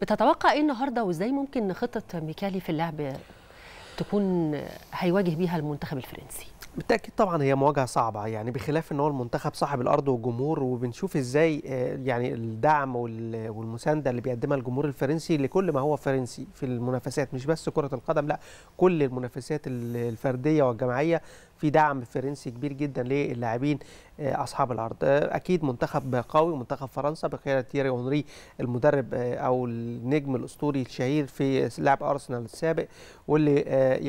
بتتوقع ايه النهارده وازاي ممكن خطه ميكالي في اللعب تكون هيواجه بيها المنتخب الفرنسي بالتاكيد طبعا هي مواجهه صعبه يعني بخلاف ان هو المنتخب صاحب الارض والجمهور وبنشوف ازاي آه، يعني الدعم والمسانده اللي بيقدمها الجمهور الفرنسي لكل ما هو فرنسي في المنافسات مش بس كره القدم لا كل المنافسات الفرديه والجماعيه في دعم فرنسي كبير جدا للاعبين آه، اصحاب العرض آه، اكيد منتخب قوي منتخب فرنسا بقياده تيري اونري المدرب آه، او النجم الاسطوري الشهير في لاعب ارسنال السابق واللي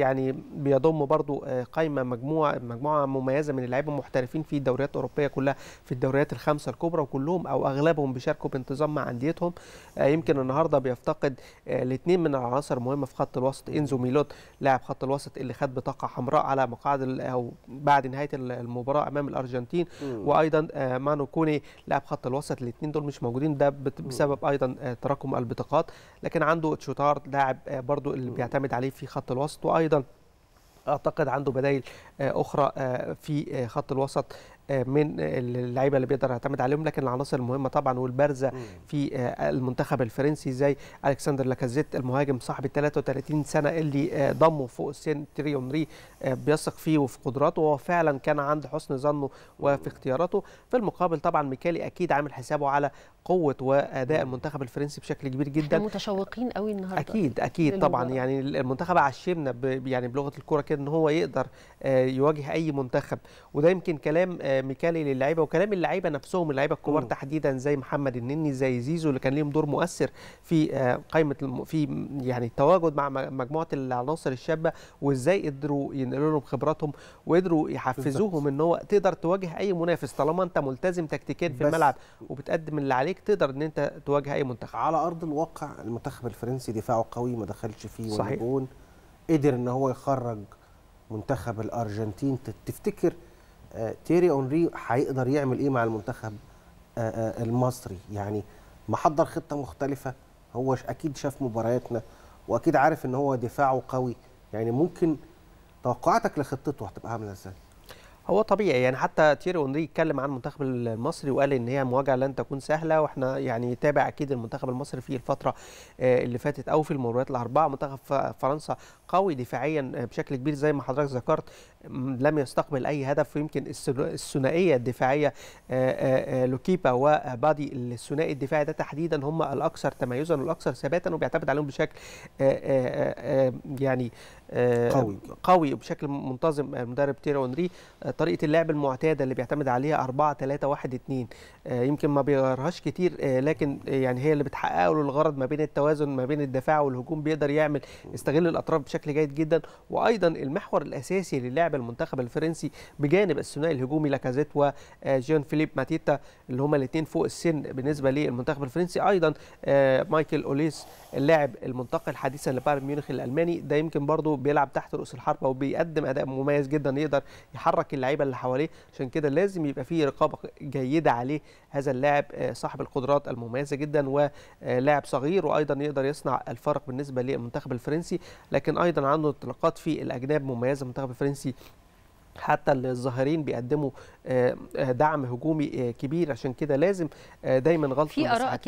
يعني بيضم برضو قائمه مجموعه مجموعه مميزه من اللاعبين المحترفين في الدوريات الاوروبيه كلها في الدوريات الخمسه الكبرى وكلهم او اغلبهم بيشاركوا بانتظام مع انديتهم يمكن النهارده بيفتقد الاثنين من العناصر المهمه في خط الوسط انزو ميلوت لاعب خط الوسط اللي خد بطاقه حمراء على مقاعد او بعد نهايه المباراه امام الارجنتين مم. وايضا آه، مانو كوني لاعب خط الوسط الاثنين دول مش موجودين ده بسبب ايضا آه، تراكم البطاقات لكن عنده تشوتار لاعب آه، برضو اللي بيعتمد عليه في خط الوسط وايضا اعتقد عنده بدائل اخرى في خط الوسط آه، من اللعيبه اللي بيقدر يعتمد عليهم لكن العناصر المهمه طبعا والبارزه في آه، المنتخب الفرنسي زي الكسندر لاكازيت المهاجم صاحب ال 33 سنه اللي آه، ضمه فوق السن تيري اونري بيثق فيه وفي قدراته وهو فعلا كان عند حسن ظنه وفي اختياراته في المقابل طبعا ميكالي اكيد عامل حسابه على قوه واداء المنتخب الفرنسي بشكل كبير جدا متشوقين قوي النهارده اكيد اكيد طبعا يعني المنتخب عشمنا يعني بلغه الكوره كده ان هو يقدر يواجه اي منتخب وده يمكن كلام ميكالي للعيبه وكلام اللعيبه نفسهم اللعيبه الكبار تحديدا زي محمد النني زي زيزو اللي كان ليهم دور مؤثر في آه، قائمه الم... في يعني التواجد مع مجموعه العناصر الشابه وازاي قدروا ينقلوا لهم خبراتهم وقدروا يحفزوهم ان هو تقدر تواجه اي منافس طالما انت ملتزم تكتيكيا في الملعب وبتقدم اللي عليك تقدر ان انت تواجه اي منتخب على ارض الواقع المنتخب الفرنسي دفاعه قوي ما دخلش فيه ولا جون قدر ان هو يخرج منتخب الارجنتين تفتكر آه، تيري اونري هيقدر يعمل ايه مع المنتخب آه، آه، المصري يعني محضر خطه مختلفه هو اكيد شاف مبارياتنا واكيد عارف ان هو دفاعه قوي يعني ممكن توقعاتك لخطته هتبقى عامله ازاي هو طبيعي يعني حتى تيري اونري اتكلم عن المنتخب المصري وقال ان هي مواجهه لن تكون سهله واحنا يعني تابع اكيد المنتخب المصري في الفتره آه، اللي فاتت او في المباريات الاربعه منتخب فرنسا قوي دفاعيا آه، بشكل كبير زي ما حضرتك ذكرت لم يستقبل اي هدف ويمكن الثنائيه الدفاعيه آه، لوكيبا وبادي الثنائي الدفاعي ده تحديدا هم الاكثر تميزا والاكثر ثباتا وبيعتمد عليهم بشكل يعني قوي قوي وبشكل منتظم المدرب تيري اونري طريقه اللعب المعتاده اللي بيعتمد عليها 4 3 1 2 يمكن ما بيغيرهاش كتير آه، لكن يعني هي اللي بتحقق له الغرض ما بين التوازن ما بين الدفاع والهجوم بيقدر يعمل يستغل الاطراف بشكل جيد جدا وايضا المحور الاساسي للعب المنتخب الفرنسي بجانب الثنائي الهجومي لاكازيت وجون آه، فيليب ماتيتا اللي هما الاثنين فوق السن بالنسبه للمنتخب الفرنسي ايضا آه، مايكل اوليس اللاعب المنتقل حديثا لبايرن ميونخ الالماني ده يمكن برضه بيلعب تحت رؤوس الحربه وبيقدم اداء مميز جدا يقدر يحرك اللعيبه اللي حواليه عشان كده لازم يبقى فيه رقابه جيده عليه هذا اللاعب آه، صاحب القدرات المميزه جدا ولاعب آه، صغير وايضا يقدر يصنع الفرق بالنسبه للمنتخب الفرنسي لكن ايضا عنده انطلاقات في الاجناب مميزه المنتخب الفرنسي حتى الظاهرين بيقدموا آه، دعم هجومي كبير عشان كده لازم دايما غلطه في اراء